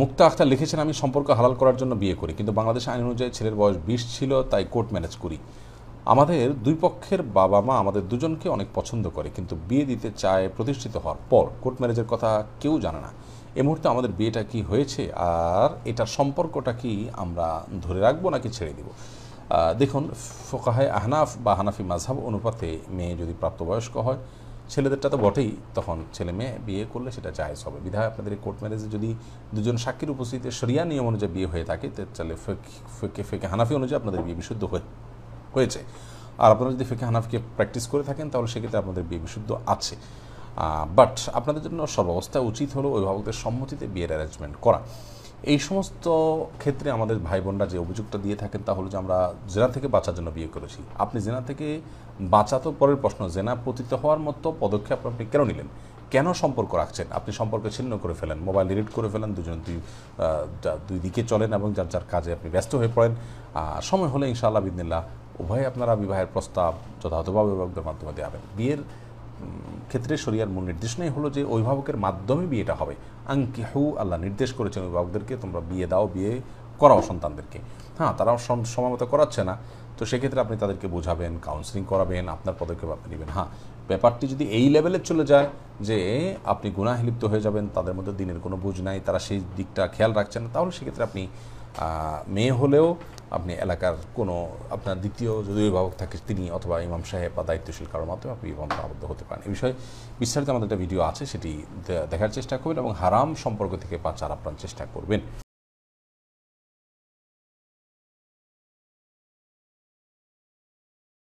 মুক্তা আখতার লিখেছেন আমি সম্পর্ক হালাল করার জন্য বিয়ে করি কিন্তু বাংলাদেশ আইন অনুযায়ী ছেলের বয়স বিশ ছিল তাই কোর্ট ম্যানেজ করি আমাদের দুই পক্ষের বাবা মা আমাদের দুজনকে অনেক পছন্দ করে কিন্তু বিয়ে দিতে চায় প্রতিষ্ঠিত হওয়ার পর কোর্ট ম্যারেজের কথা কেউ জানে না এ মুহূর্তে আমাদের বিয়েটা কি হয়েছে আর এটা সম্পর্কটা কি আমরা ধরে রাখবো নাকি ছেড়ে দিব দেখুন ফোকাহায় আহনাফ বা হানাফি মাঝহাব অনুপাতে মেয়ে যদি প্রাপ্তবয়স্ক হয় ছেলেদেরটা তো বটেই তখন ছেলে মেয়ে বিয়ে করলে সেটা জায়জ হবে বিধায় আপনাদের কোর্ট ম্যারেজে যদি দুজন সাক্ষীর উপস্থিতিতে সরিয়া নিয়ম অনুযায়ী বিয়ে হয়ে থাকে তাহলে ফেকে ফেকে হানাফি অনুযায়ী আপনাদের বিয়ে বিশুদ্ধ হয়ে হয়েছে আর আপনারা যদি ফেকে হানাফিকে প্র্যাকটিস করে থাকেন তাহলে সেক্ষেত্রে আপনাদের বিয়ে বিশুদ্ধ আছে বাট আপনাদের জন্য সর্বাবস্থা উচিত হলো অভিভাবকদের সম্মতিতে বিয়ের অ্যারেঞ্জমেন্ট করা এই সমস্ত ক্ষেত্রে আমাদের ভাই বোনরা যে অভিযোগটা দিয়ে থাকেন তা হলো যে আমরা জেনা থেকে বাঁচার জন্য বিয়ে করেছি আপনি জেনা থেকে বাঁচা তো পরের প্রশ্ন জেনা পতিত হওয়ার মতো পদক্ষেপ আপনি কেন নিলেন কেন সম্পর্ক রাখছেন আপনি সম্পর্ক ছিন্ন করে ফেলেন মোবাইল ডিলিট করে ফেলেন দুজন দুই দুই দিকে চলেন এবং যার যার কাজে আপনি ব্যস্ত হয়ে পড়েন সময় হলে ইনশাআল্লাহ বিদিনিল্লাহ উভয়ে আপনারা বিবাহের প্রস্তাব যথাযথভাবে অভিভাবকদের মাধ্যমে দেওয়া বিয়ের ক্ষেত্রে শরিয়ার মূল নির্দেশনাই হলো যে অভিভাবকের মাধ্যমে বিয়েটা হবে হু আল্লাহ নির্দেশ করেছেন অভিভাবকদেরকে তোমরা বিয়ে দাও বিয়ে করাও সন্তানদেরকে হ্যাঁ তারাও সময় মতো করাচ্ছে না তো সেক্ষেত্রে আপনি তাদেরকে বোঝাবেন কাউন্সিলিং করাবেন আপনার পদক্ষেপ আপনি নেবেন হ্যাঁ ব্যাপারটি যদি এই লেভেলে চলে যায় যে আপনি গুণাহিলিপ্ত হয়ে যাবেন তাদের মধ্যে দিনের কোনো বুঝ নাই তারা সেই দিকটা খেয়াল রাখছেন তাহলে সেক্ষেত্রে আপনি মেয়ে হলেও আপনি এলাকার কোনো আপনার দ্বিতীয় যদি অভিভাবক থাকে তিনি অথবা ইমাম সাহেব বা দায়িত্বশীল কারোর মাধ্যমে আপনি ইমামটা আবদ্ধ হতে পারেন এ বিষয়ে বিস্তারিত আমাদের একটা ভিডিও আছে সেটি দেখার চেষ্টা করবেন এবং হারাম সম্পর্ক থেকে বাঁচার আপনার চেষ্টা করবেন